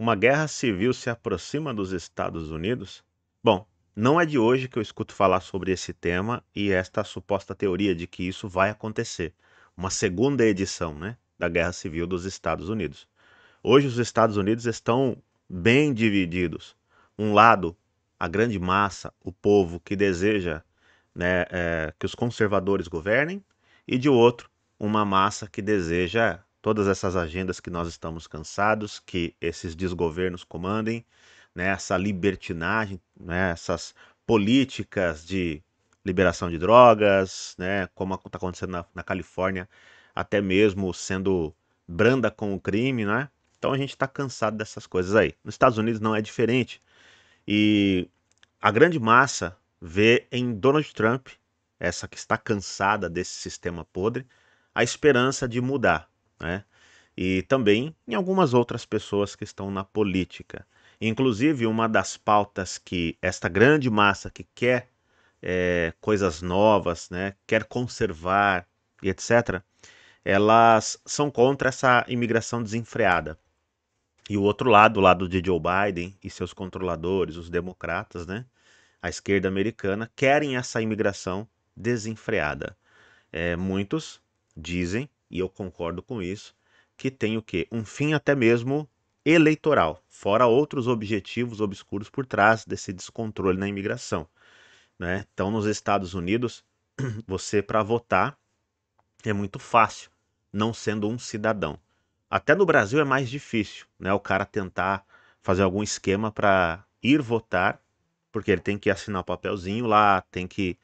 uma guerra civil se aproxima dos Estados Unidos? Bom, não é de hoje que eu escuto falar sobre esse tema e esta suposta teoria de que isso vai acontecer. Uma segunda edição né, da Guerra Civil dos Estados Unidos. Hoje os Estados Unidos estão bem divididos. Um lado, a grande massa, o povo que deseja né, é, que os conservadores governem, e de outro, uma massa que deseja todas essas agendas que nós estamos cansados, que esses desgovernos comandem, né, essa libertinagem, né, essas políticas de liberação de drogas, né, como está acontecendo na, na, Califórnia, até mesmo sendo branda com o crime, né? Então a gente está cansado dessas coisas aí. Nos Estados Unidos não é diferente. E a grande massa vê em Donald Trump, essa que está cansada desse sistema podre, a esperança de mudar né? e também em algumas outras pessoas que estão na política. Inclusive, uma das pautas que esta grande massa que quer é, coisas novas, né, quer conservar e etc., elas são contra essa imigração desenfreada. E o outro lado, o lado de Joe Biden e seus controladores, os democratas, né, a esquerda americana, querem essa imigração desenfreada. É, muitos dizem e eu concordo com isso, que tem o quê? Um fim até mesmo eleitoral, fora outros objetivos obscuros por trás desse descontrole na imigração. Né? Então, nos Estados Unidos, você para votar é muito fácil, não sendo um cidadão. Até no Brasil é mais difícil, né? O cara tentar fazer algum esquema para ir votar, porque ele tem que assinar o um papelzinho lá, tem que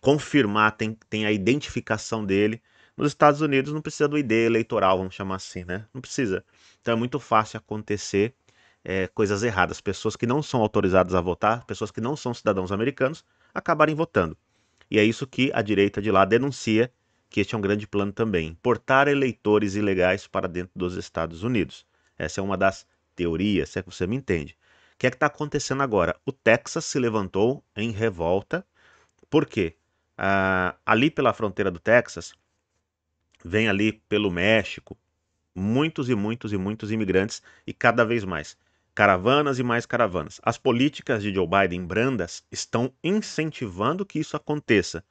confirmar, tem, tem a identificação dele. Nos Estados Unidos não precisa do ID eleitoral, vamos chamar assim, né? Não precisa. Então é muito fácil acontecer é, coisas erradas. Pessoas que não são autorizadas a votar, pessoas que não são cidadãos americanos, acabarem votando. E é isso que a direita de lá denuncia que este é um grande plano também: importar eleitores ilegais para dentro dos Estados Unidos. Essa é uma das teorias, se é que você me entende. O que é que está acontecendo agora? O Texas se levantou em revolta. Por quê? Ah, ali pela fronteira do Texas, vem ali pelo México, muitos e muitos e muitos imigrantes e cada vez mais. Caravanas e mais caravanas. As políticas de Joe Biden brandas estão incentivando que isso aconteça.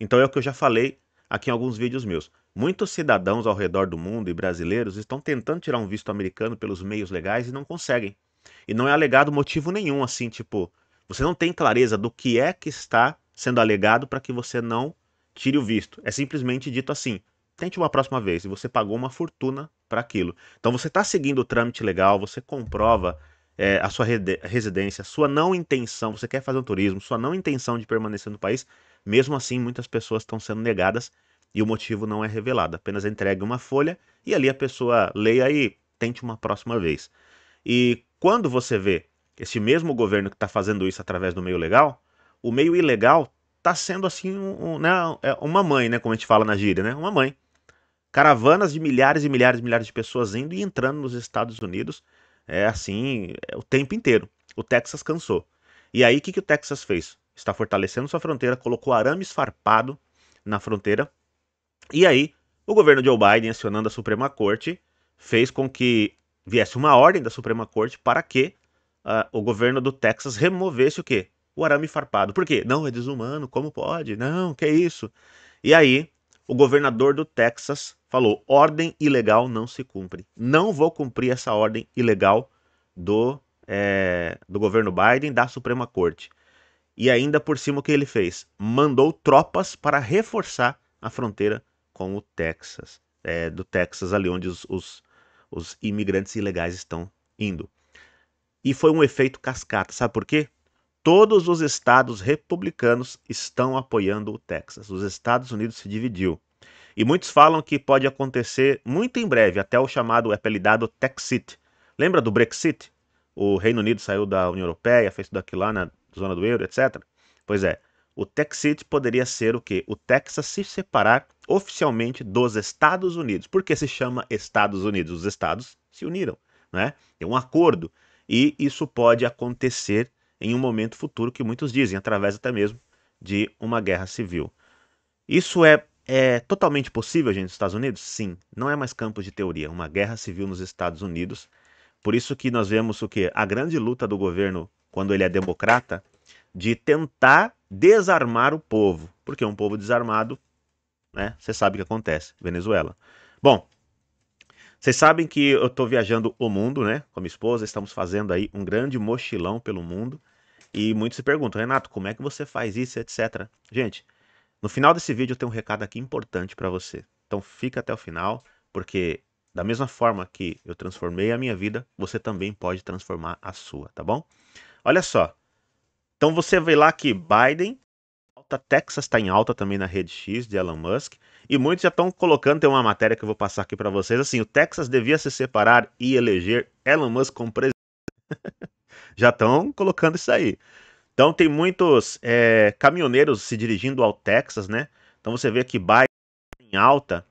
Então é o que eu já falei aqui em alguns vídeos meus. Muitos cidadãos ao redor do mundo e brasileiros estão tentando tirar um visto americano pelos meios legais e não conseguem. E não é alegado motivo nenhum, assim, tipo, você não tem clareza do que é que está sendo alegado para que você não tire o visto. É simplesmente dito assim: tente uma próxima vez. E você pagou uma fortuna para aquilo. Então você está seguindo o trâmite legal, você comprova é, a sua residência, sua não intenção, você quer fazer um turismo, sua não intenção de permanecer no país, mesmo assim muitas pessoas estão sendo negadas e o motivo não é revelado. Apenas entregue uma folha e ali a pessoa leia e tente uma próxima vez. E quando você vê esse mesmo governo que está fazendo isso através do meio legal, o meio ilegal está sendo assim um, um, né, é uma mãe, né, como a gente fala na gíria, né, uma mãe Caravanas de milhares e milhares e milhares de pessoas indo e entrando nos Estados Unidos, é assim, é o tempo inteiro. O Texas cansou. E aí, o que, que o Texas fez? Está fortalecendo sua fronteira, colocou arames farpado na fronteira. E aí, o governo Joe Biden, acionando a Suprema Corte, fez com que viesse uma ordem da Suprema Corte para que uh, o governo do Texas removesse o quê? O arame farpado. Por quê? Não, é desumano, como pode? Não, que é isso? E aí, o governador do Texas falou: ordem ilegal não se cumpre. Não vou cumprir essa ordem ilegal do, é, do governo Biden, da Suprema Corte. E ainda por cima o que ele fez? Mandou tropas para reforçar a fronteira com o Texas, é, do Texas, ali onde os, os, os imigrantes ilegais estão indo. E foi um efeito cascata, sabe por quê? Todos os estados republicanos estão apoiando o Texas. Os Estados Unidos se dividiu. E muitos falam que pode acontecer muito em breve, até o chamado apelidado Texit. Lembra do Brexit? O Reino Unido saiu da União Europeia, fez tudo aquilo lá na zona do euro, etc. Pois é, o Texit poderia ser o quê? O Texas se separar oficialmente dos Estados Unidos. Por que se chama Estados Unidos? Os estados se uniram, né? Tem um acordo. E isso pode acontecer em um momento futuro que muitos dizem, através até mesmo de uma guerra civil. Isso é, é totalmente possível, gente, nos Estados Unidos? Sim, não é mais campo de teoria, uma guerra civil nos Estados Unidos. Por isso que nós vemos o que a grande luta do governo quando ele é democrata de tentar desarmar o povo, porque um povo desarmado, né? Você sabe o que acontece, Venezuela. Bom, vocês sabem que eu estou viajando o mundo, né? Com a minha esposa, estamos fazendo aí um grande mochilão pelo mundo. E muitos se perguntam, Renato, como é que você faz isso, etc. Gente, no final desse vídeo eu tenho um recado aqui importante para você. Então fica até o final, porque da mesma forma que eu transformei a minha vida, você também pode transformar a sua, tá bom? Olha só. Então você vê lá que Biden alta. Texas está em alta também na rede X de Elon Musk. E muitos já estão colocando, tem uma matéria que eu vou passar aqui para vocês, assim, o Texas devia se separar e eleger Elon Musk como presidente. já estão colocando isso aí. Então tem muitos é, caminhoneiros se dirigindo ao Texas, né? Então você vê que Biden em alta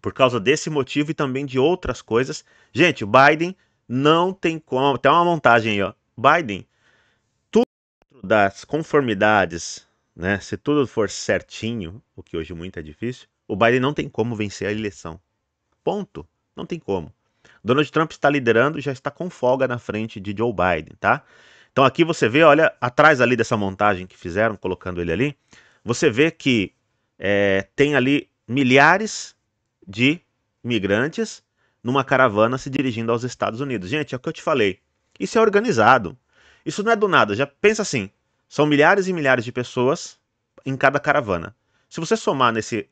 por causa desse motivo e também de outras coisas. Gente, Biden não tem como. Tem uma montagem aí, ó. Biden, tudo das conformidades né? Se tudo for certinho, o que hoje muito é difícil, o Biden não tem como vencer a eleição. Ponto. Não tem como. Donald Trump está liderando, já está com folga na frente de Joe Biden, tá? Então aqui você vê, olha, atrás ali dessa montagem que fizeram, colocando ele ali, você vê que é, tem ali milhares de migrantes numa caravana se dirigindo aos Estados Unidos. Gente, é o que eu te falei. Isso é organizado. Isso não é do nada. Já pensa assim: são milhares e milhares de pessoas em cada caravana. Se você somar nesse,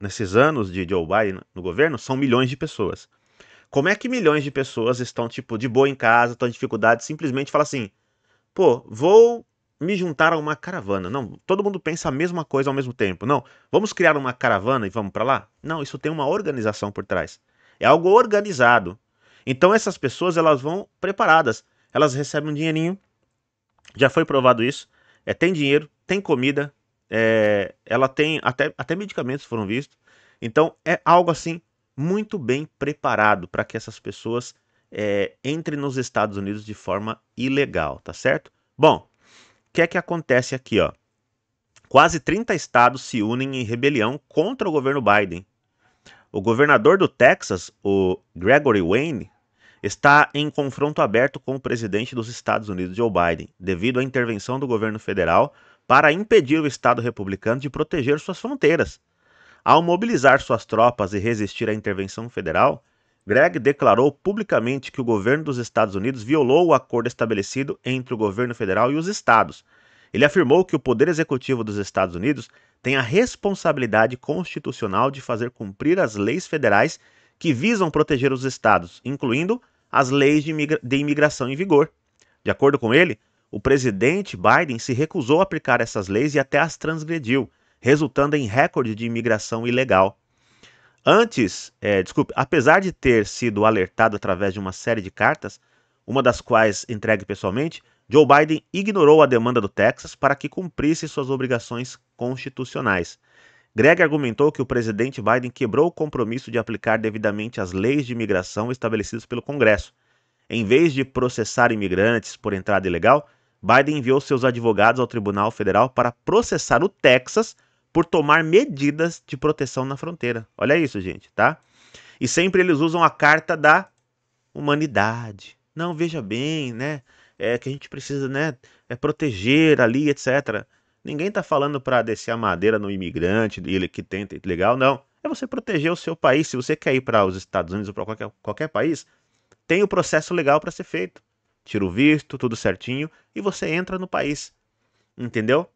nesses anos de Joe Biden no governo, são milhões de pessoas. Como é que milhões de pessoas estão, tipo, de boa em casa, estão em dificuldade, simplesmente fala assim: pô, vou me juntar a uma caravana. Não, todo mundo pensa a mesma coisa ao mesmo tempo. Não, vamos criar uma caravana e vamos para lá? Não, isso tem uma organização por trás. É algo organizado. Então essas pessoas elas vão preparadas. Elas recebem um dinheirinho. Já foi provado isso é, tem dinheiro, tem comida, é, ela tem até, até medicamentos foram vistos. Então é algo assim muito bem preparado para que essas pessoas é, entrem nos Estados Unidos de forma ilegal, tá certo? Bom, o que é que acontece aqui, ó? Quase 30 estados se unem em rebelião contra o governo Biden. O governador do Texas, o Gregory Wayne, está em confronto aberto com o presidente dos Estados Unidos, Joe Biden, devido à intervenção do governo federal para impedir o Estado republicano de proteger suas fronteiras. Ao mobilizar suas tropas e resistir à intervenção federal, Gregg declarou publicamente que o governo dos Estados Unidos violou o acordo estabelecido entre o governo federal e os estados. Ele afirmou que o Poder Executivo dos Estados Unidos tem a responsabilidade constitucional de fazer cumprir as leis federais que visam proteger os estados, incluindo as leis de, imigra de imigração em vigor. De acordo com ele, o presidente Biden se recusou a aplicar essas leis e até as transgrediu, resultando em recorde de imigração ilegal. Antes, é, desculpe, apesar de ter sido alertado através de uma série de cartas, uma das quais entregue pessoalmente, Joe Biden ignorou a demanda do Texas para que cumprisse suas obrigações constitucionais. Greg argumentou que o presidente Biden quebrou o compromisso de aplicar devidamente as leis de imigração estabelecidas pelo Congresso. Em vez de processar imigrantes por entrada ilegal, Biden enviou seus advogados ao Tribunal Federal para processar o Texas por tomar medidas de proteção na fronteira. Olha isso, gente, tá? E sempre eles usam a carta da humanidade. Não, veja bem, né? É que a gente precisa, né? É proteger ali, etc. Ninguém está falando para descer a madeira no imigrante ele que tenta é legal, não. É você proteger o seu país. Se você quer ir para os Estados Unidos ou para qualquer, qualquer país, tem o processo legal para ser feito. Tira o visto, tudo certinho, e você entra no país. Entendeu?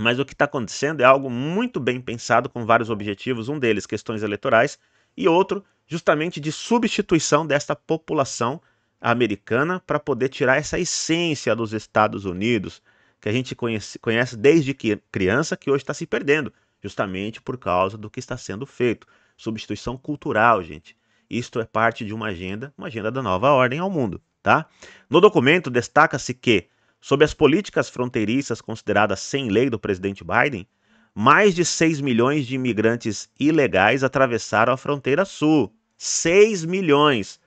Mas o que está acontecendo é algo muito bem pensado, com vários objetivos, um deles questões eleitorais, e outro, justamente, de substituição desta população americana para poder tirar essa essência dos Estados Unidos, que a gente conhece, conhece desde que criança, que hoje está se perdendo, justamente por causa do que está sendo feito. Substituição cultural, gente. Isto é parte de uma agenda, uma agenda da nova ordem ao mundo, tá? No documento destaca-se que, sob as políticas fronteiriças consideradas sem lei do presidente Biden, mais de 6 milhões de imigrantes ilegais atravessaram a fronteira sul. 6 milhões.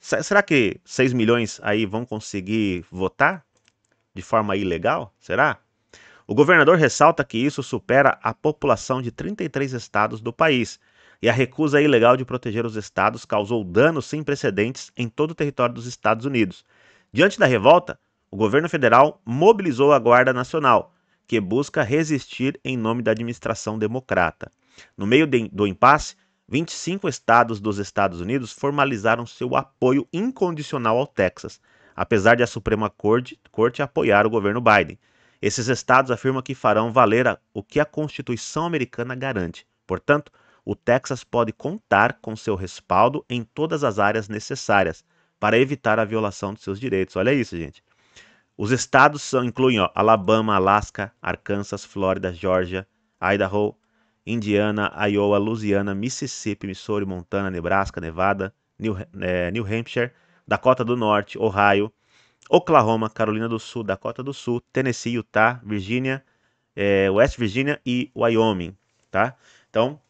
Será que 6 milhões aí vão conseguir votar? de forma ilegal? Será? O governador ressalta que isso supera a população de 33 estados do país e a recusa ilegal de proteger os estados causou danos sem precedentes em todo o território dos Estados Unidos. Diante da revolta, o governo federal mobilizou a Guarda Nacional, que busca resistir em nome da administração democrata. No meio de, do impasse, 25 estados dos Estados Unidos formalizaram seu apoio incondicional ao Texas apesar de a Suprema Corte, Corte apoiar o governo Biden. Esses estados afirmam que farão valer a, o que a Constituição americana garante. Portanto, o Texas pode contar com seu respaldo em todas as áreas necessárias para evitar a violação de seus direitos. Olha isso, gente. Os estados são, incluem ó, Alabama, Alaska, Arkansas, Flórida, Georgia, Idaho, Indiana, Iowa, Louisiana, Mississippi, Missouri, Montana, Nebraska, Nevada, New, é, New Hampshire, Dakota do Norte, Ohio, Oklahoma, Carolina do Sul, Dakota do Sul, Tennessee, Utah, Virgínia, é, West Virginia e Wyoming, tá? Então,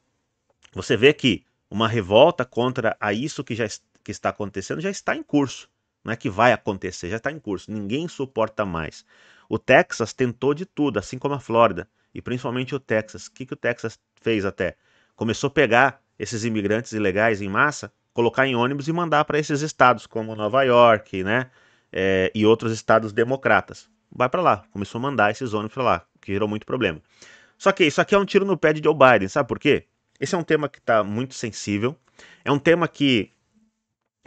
você vê que uma revolta contra a isso que já que está acontecendo já está em curso. Não é que vai acontecer, já está em curso. Ninguém suporta mais. O Texas tentou de tudo, assim como a Flórida, e principalmente o Texas. O que, que o Texas fez até? Começou a pegar esses imigrantes ilegais em massa colocar em ônibus e mandar para esses estados, como Nova York, né? É, e outros estados democratas. Vai para lá, começou a mandar esses ônibus para lá, que gerou muito problema. Só que isso aqui é um tiro no pé de Joe Biden, sabe por quê? Esse é um tema que está muito sensível, é um tema que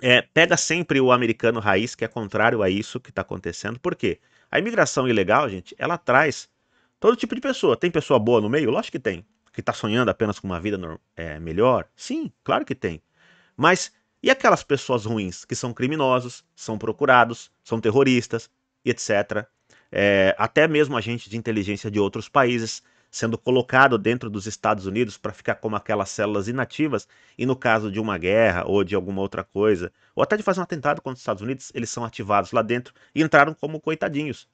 é, pega sempre o americano raiz, que é contrário a isso que está acontecendo. Por quê? A imigração ilegal, gente, ela traz todo tipo de pessoa. Tem pessoa boa no meio? Lógico que tem. Que está sonhando apenas com uma vida é, melhor? Sim, claro que tem. Mas e aquelas pessoas ruins que são criminosos, são procurados, são terroristas, etc. É, até mesmo agentes de inteligência de outros países sendo colocado dentro dos Estados Unidos para ficar como aquelas células inativas e no caso de uma guerra ou de alguma outra coisa, ou até de fazer um atentado contra os Estados Unidos, eles são ativados lá dentro e entraram como coitadinhos,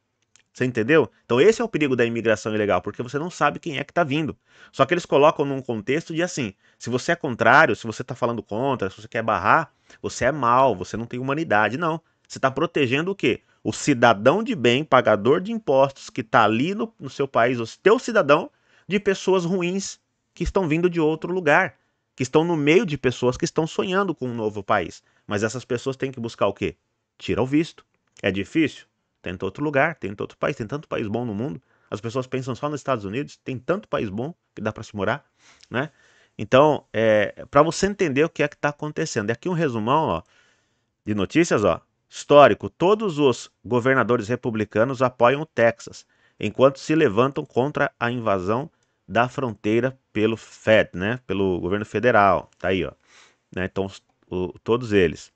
você entendeu? Então esse é o perigo da imigração ilegal, porque você não sabe quem é que está vindo. Só que eles colocam num contexto de assim, se você é contrário, se você está falando contra, se você quer barrar, você é mal, você não tem humanidade, não. Você está protegendo o quê? O cidadão de bem, pagador de impostos, que está ali no, no seu país, o teu cidadão, de pessoas ruins que estão vindo de outro lugar, que estão no meio de pessoas que estão sonhando com um novo país. Mas essas pessoas têm que buscar o quê? Tira o visto. É difícil? tenta outro lugar, tenta outro país, tem tanto país bom no mundo. As pessoas pensam só nos Estados Unidos, tem tanto país bom que dá para se morar, né? Então, é, para você entender o que é que está acontecendo, é aqui um resumão ó, de notícias, ó, histórico. Todos os governadores republicanos apoiam o Texas, enquanto se levantam contra a invasão da fronteira pelo Fed, né? Pelo governo federal, tá aí, ó. Né? Então, o, todos eles.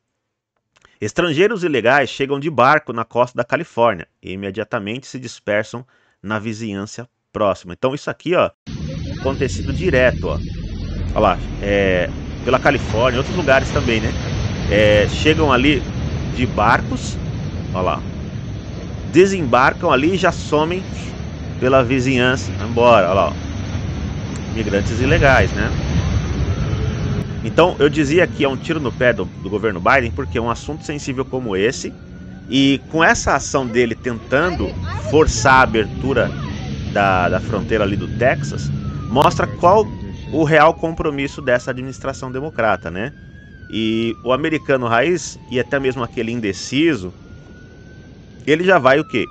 Estrangeiros ilegais chegam de barco na costa da Califórnia e imediatamente se dispersam na vizinhança próxima. Então isso aqui, ó, acontecido direto, ó. Olha lá, é, pela Califórnia, outros lugares também, né? É, chegam ali de barcos, olha lá, desembarcam ali e já somem pela vizinhança, embora, olha lá, ó. migrantes ilegais, né? Então, eu dizia que é um tiro no pé do, do governo Biden, porque um assunto sensível como esse, e com essa ação dele tentando forçar a abertura da, da fronteira ali do Texas, mostra qual o real compromisso dessa administração democrata, né? E o americano raiz, e até mesmo aquele indeciso, ele já vai o quê?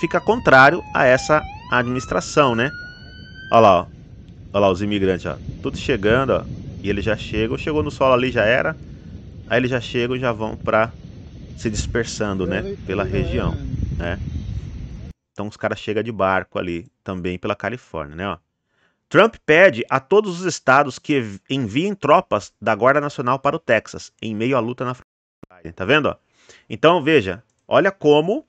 Fica contrário a essa administração, né? Olha lá, ó. Olha lá os imigrantes, ó. Tudo chegando, ó. E eles já chegam, chegou no solo ali, já era. Aí eles já chegam e já vão para se dispersando, né, pela região, né? Então os caras chegam de barco ali, também pela Califórnia, né, ó. Trump pede a todos os estados que enviem tropas da Guarda Nacional para o Texas, em meio à luta na fronteira. Tá vendo, ó? Então, veja, olha como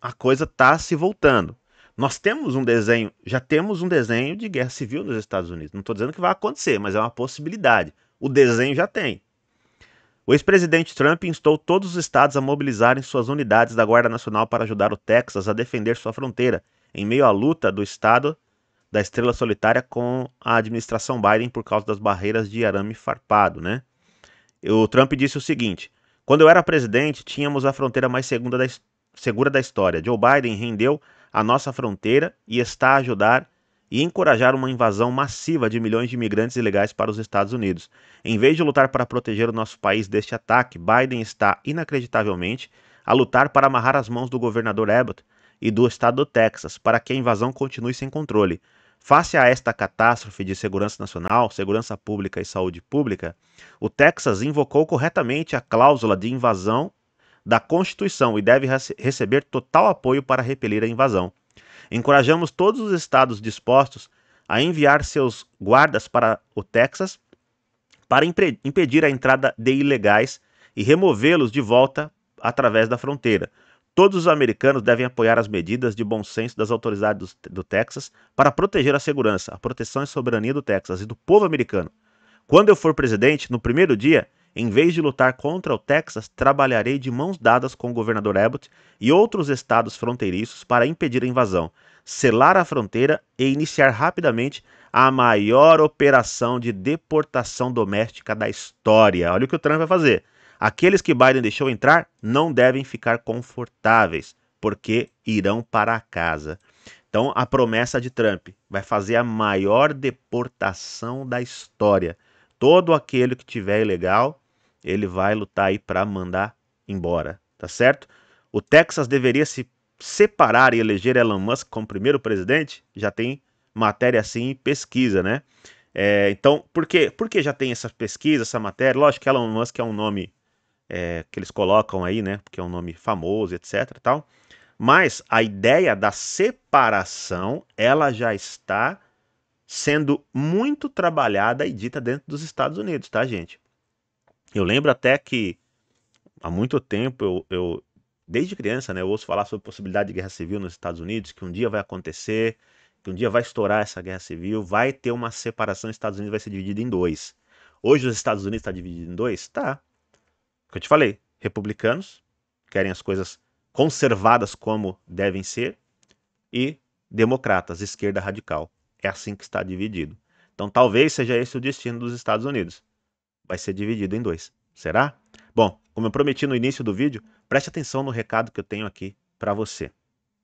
a coisa tá se voltando. Nós temos um desenho, já temos um desenho de guerra civil nos Estados Unidos. Não estou dizendo que vai acontecer, mas é uma possibilidade. O desenho já tem. O ex-presidente Trump instou todos os estados a mobilizarem suas unidades da Guarda Nacional para ajudar o Texas a defender sua fronteira, em meio à luta do estado da estrela solitária com a administração Biden por causa das barreiras de arame farpado, né? O Trump disse o seguinte: "Quando eu era presidente, tínhamos a fronteira mais segura da, segura da história. Joe Biden rendeu a nossa fronteira e está a ajudar e encorajar uma invasão massiva de milhões de imigrantes ilegais para os Estados Unidos. Em vez de lutar para proteger o nosso país deste ataque, Biden está, inacreditavelmente, a lutar para amarrar as mãos do governador Abbott e do estado do Texas para que a invasão continue sem controle. Face a esta catástrofe de segurança nacional, segurança pública e saúde pública, o Texas invocou corretamente a cláusula de invasão da Constituição e deve receber total apoio para repelir a invasão. Encorajamos todos os estados dispostos a enviar seus guardas para o Texas para impedir a entrada de ilegais e removê-los de volta através da fronteira. Todos os americanos devem apoiar as medidas de bom senso das autoridades do, do Texas para proteger a segurança, a proteção e soberania do Texas e do povo americano. Quando eu for presidente, no primeiro dia, em vez de lutar contra o Texas, trabalharei de mãos dadas com o governador Abbott e outros estados fronteiriços para impedir a invasão, selar a fronteira e iniciar rapidamente a maior operação de deportação doméstica da história. Olha o que o Trump vai fazer. Aqueles que Biden deixou entrar não devem ficar confortáveis, porque irão para casa. Então, a promessa de Trump vai fazer a maior deportação da história. Todo aquele que tiver ilegal ele vai lutar aí para mandar embora, tá certo? O Texas deveria se separar e eleger Elon Musk como primeiro presidente? Já tem matéria assim em pesquisa, né? É, então, por, quê? por que já tem essa pesquisa, essa matéria? Lógico que Elon Musk é um nome é, que eles colocam aí, né? Porque é um nome famoso, etc. tal. Mas a ideia da separação, ela já está sendo muito trabalhada e dita dentro dos Estados Unidos, tá, gente? Eu lembro até que há muito tempo eu, eu desde criança, né, eu ouço falar sobre a possibilidade de guerra civil nos Estados Unidos, que um dia vai acontecer, que um dia vai estourar essa guerra civil, vai ter uma separação, os Estados Unidos vai ser dividido em dois. Hoje os Estados Unidos está dividido em dois? Tá. O que eu te falei, republicanos querem as coisas conservadas como devem ser e democratas, esquerda radical. É assim que está dividido. Então talvez seja esse o destino dos Estados Unidos vai ser dividido em dois. Será? Bom, como eu prometi no início do vídeo, preste atenção no recado que eu tenho aqui para você.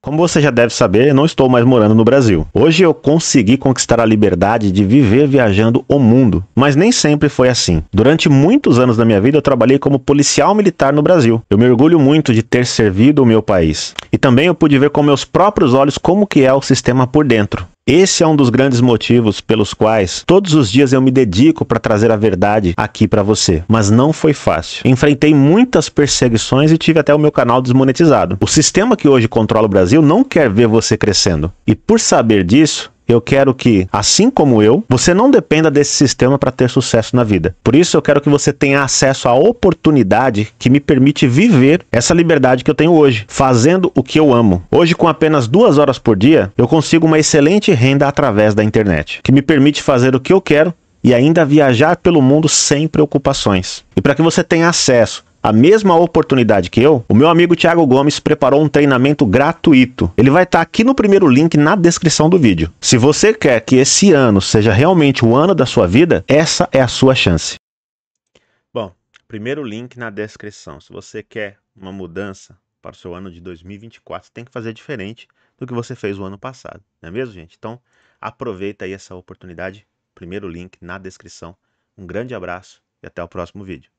Como você já deve saber, não estou mais morando no Brasil. Hoje eu consegui conquistar a liberdade de viver viajando o mundo, mas nem sempre foi assim. Durante muitos anos da minha vida eu trabalhei como policial militar no Brasil. Eu me orgulho muito de ter servido o meu país. E também eu pude ver com meus próprios olhos como que é o sistema por dentro. Esse é um dos grandes motivos pelos quais todos os dias eu me dedico para trazer a verdade aqui para você. Mas não foi fácil. Enfrentei muitas perseguições e tive até o meu canal desmonetizado. O sistema que hoje controla o Brasil Brasil não quer ver você crescendo. E por saber disso, eu quero que, assim como eu, você não dependa desse sistema para ter sucesso na vida. Por isso, eu quero que você tenha acesso à oportunidade que me permite viver essa liberdade que eu tenho hoje, fazendo o que eu amo. Hoje, com apenas duas horas por dia, eu consigo uma excelente renda através da internet, que me permite fazer o que eu quero e ainda viajar pelo mundo sem preocupações. E para que você tenha acesso a mesma oportunidade que eu, o meu amigo Thiago Gomes preparou um treinamento gratuito. Ele vai estar tá aqui no primeiro link na descrição do vídeo. Se você quer que esse ano seja realmente o ano da sua vida, essa é a sua chance. Bom, primeiro link na descrição. Se você quer uma mudança para o seu ano de 2024, você tem que fazer diferente do que você fez o ano passado, não é mesmo, gente? Então, aproveita aí essa oportunidade. Primeiro link na descrição. Um grande abraço e até o próximo vídeo.